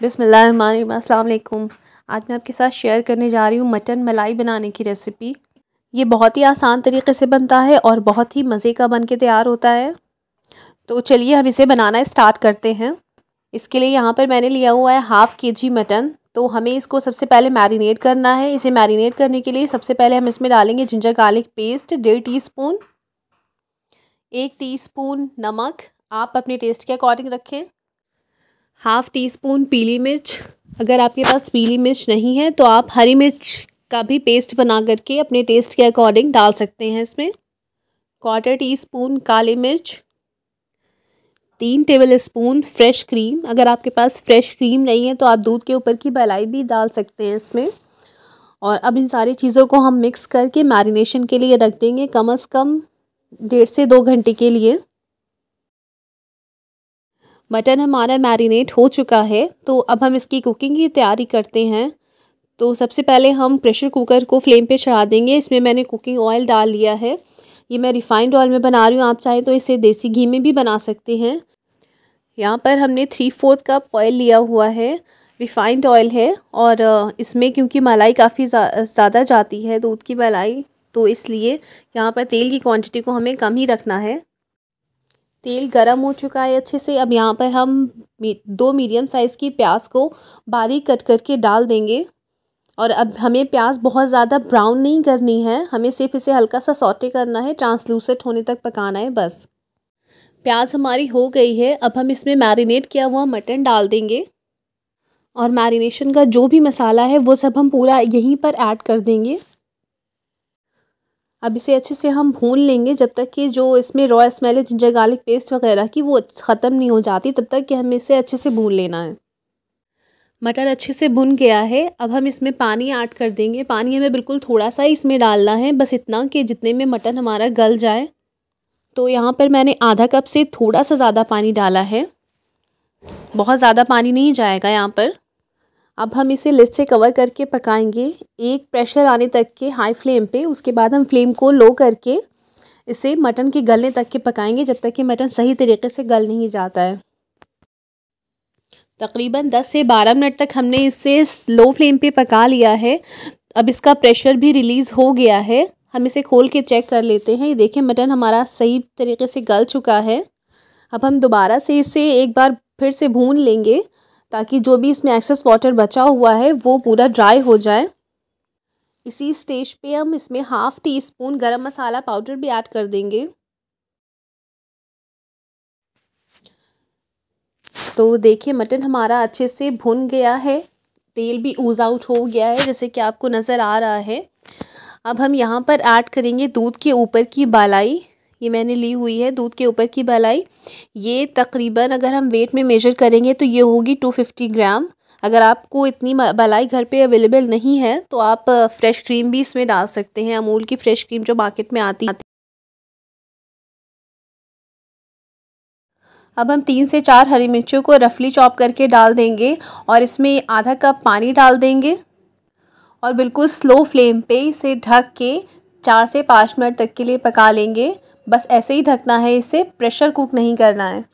बिसमीम आज मैं आपके साथ शेयर करने जा रही हूँ मटन मलाई बनाने की रेसिपी ये बहुत ही आसान तरीके से बनता है और बहुत ही मज़े का बन के तैयार होता है तो चलिए हम इसे बनाना स्टार्ट करते हैं इसके लिए यहाँ पर मैंने लिया हुआ है हाफ़ के जी मटन तो हमें इसको सबसे पहले मैरिनेट करना है इसे मैरिनेट करने के लिए सबसे पहले हम इसमें डालेंगे जिंजर गार्लिक पेस्ट डेढ़ टी स्पून एक टी नमक आप अपने टेस्ट के अकॉर्डिंग रखें हाफ़ टी स्पून पीली मिर्च अगर आपके पास पीली मिर्च नहीं है तो आप हरी मिर्च का भी पेस्ट बना करके अपने टेस्ट के अकॉर्डिंग डाल सकते हैं इसमें क्वार्टर टी स्पून काली मिर्च तीन टेबल स्पून फ्रेश क्रीम अगर आपके पास फ्रेश क्रीम नहीं है तो आप दूध के ऊपर की बलाई भी डाल सकते हैं इसमें और अब इन सारी चीज़ों को हम मिक्स करके मैरिनेशन के लिए रख देंगे कम अज़ कम डेढ़ से दो घंटे के लिए मटन हमारा मैरिनेट हो चुका है तो अब हम इसकी कुकिंग की तैयारी करते हैं तो सबसे पहले हम प्रेशर कुकर को फ्लेम पे चढ़ा देंगे इसमें मैंने कुकिंग ऑयल डाल लिया है ये मैं रिफ़ाइंड ऑयल में बना रही हूँ आप चाहे तो इसे देसी घी में भी बना सकते हैं यहाँ पर हमने थ्री फोर्थ कप ऑयल लिया हुआ है रिफ़ाइंड ऑयल है और इसमें क्योंकि मलाई काफ़ी ज़्यादा जाती है दूध की मलाई तो इसलिए यहाँ पर तेल की क्वांटिटी को हमें कम ही रखना है तेल गरम हो चुका है अच्छे से अब यहाँ पर हम दो मीडियम साइज़ की प्याज को बारीक कट करके डाल देंगे और अब हमें प्याज बहुत ज़्यादा ब्राउन नहीं करनी है हमें सिर्फ इसे हल्का सा सॉटे करना है ट्रांसलूसेंट होने तक पकाना है बस प्याज हमारी हो गई है अब हम इसमें मैरिनेट किया हुआ मटन डाल देंगे और मैरिनेशन का जो भी मसाला है वो सब हम पूरा यहीं पर ऐड कर देंगे अब इसे अच्छे से हम भून लेंगे जब तक कि जो इसमें रॉ स्मेल है जिंजर गार्लिक पेस्ट वगैरह की वो ख़त्म नहीं हो जाती तब तक कि हमें इसे अच्छे से भून लेना है मटर अच्छे से भुन गया है अब हम इसमें पानी ऐड कर देंगे पानी हमें बिल्कुल थोड़ा सा ही इसमें डालना है बस इतना कि जितने में मटन हमारा गल जाए तो यहाँ पर मैंने आधा कप से थोड़ा सा ज़्यादा पानी डाला है बहुत ज़्यादा पानी नहीं जाएगा यहाँ पर अब हम इसे लिस्ट से कवर करके पकाएंगे एक प्रेशर आने तक के हाई फ्लेम पे उसके बाद हम फ्लेम को लो करके इसे मटन के गलने तक के पकाएंगे जब तक कि मटन सही तरीके से गल नहीं जाता है तकरीबन 10 से 12 मिनट तक हमने इसे लो फ्लेम पे पका लिया है अब इसका प्रेशर भी रिलीज़ हो गया है हम इसे खोल के चेक कर लेते हैं ये देखिए मटन हमारा सही तरीके से गल चुका है अब हम दोबारा से इसे एक बार फिर से भून लेंगे ताकि जो भी इसमें एक्सेस वाटर बचा हुआ है वो पूरा ड्राई हो जाए इसी स्टेज पे हम इसमें हाफ़ टी स्पून गरम मसाला पाउडर भी ऐड कर देंगे तो देखिए मटन हमारा अच्छे से भुन गया है तेल भी ऊज आउट हो गया है जैसे कि आपको नज़र आ रहा है अब हम यहाँ पर ऐड करेंगे दूध के ऊपर की बालाई ये मैंने ली हुई है दूध के ऊपर की भलाई ये तकरीबन अगर हम वेट में मेजर करेंगे तो ये होगी टू फिफ्टी ग्राम अगर आपको इतनी भलाई घर पे अवेलेबल नहीं है तो आप फ्रेश क्रीम भी इसमें डाल सकते हैं अमूल की फ्रेश क्रीम जो मार्केट में आती है अब हम तीन से चार हरी मिर्चों को रफली चॉप करके डाल देंगे और इसमें आधा कप पानी डाल देंगे और बिल्कुल स्लो फ्लेम पे इसे ढक के चार से पाँच मिनट तक के लिए पका लेंगे बस ऐसे ही ढकना है इसे प्रेशर कुक नहीं करना है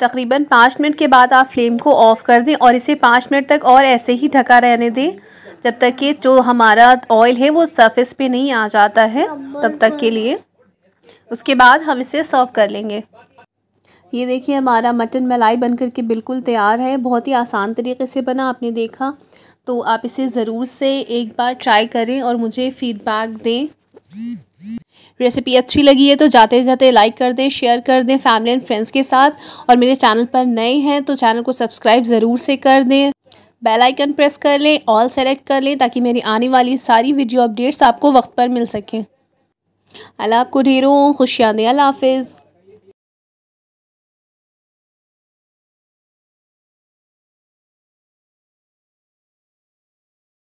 तकरीबन पाँच मिनट के बाद आप फ्लेम को ऑफ़ कर दें और इसे पाँच मिनट तक और ऐसे ही ढका रहने दें जब तक कि जो हमारा ऑयल है वो सरफेस पे नहीं आ जाता है तब तक के लिए उसके बाद हम इसे सर्व कर लेंगे ये देखिए हमारा मटन मलाई बन के बिल्कुल तैयार है बहुत ही आसान तरीके से बना आपने देखा तो आप इसे ज़रूर से एक बार ट्राई करें और मुझे फ़ीडबैक दें रेसिपी अच्छी लगी है तो जाते जाते लाइक कर दें शेयर कर दें फैमिली एंड फ्रेंड्स के साथ और मेरे चैनल पर नए हैं तो चैनल को सब्सक्राइब ज़रूर से कर दें बेल आइकन प्रेस कर लें ऑल सेलेक्ट कर लें ताकि मेरी आने वाली सारी वीडियो अपडेट्स आपको वक्त पर मिल सकें अल्लाह आपको ढेरों खुशियाँ दें अल्लाह हाफिज़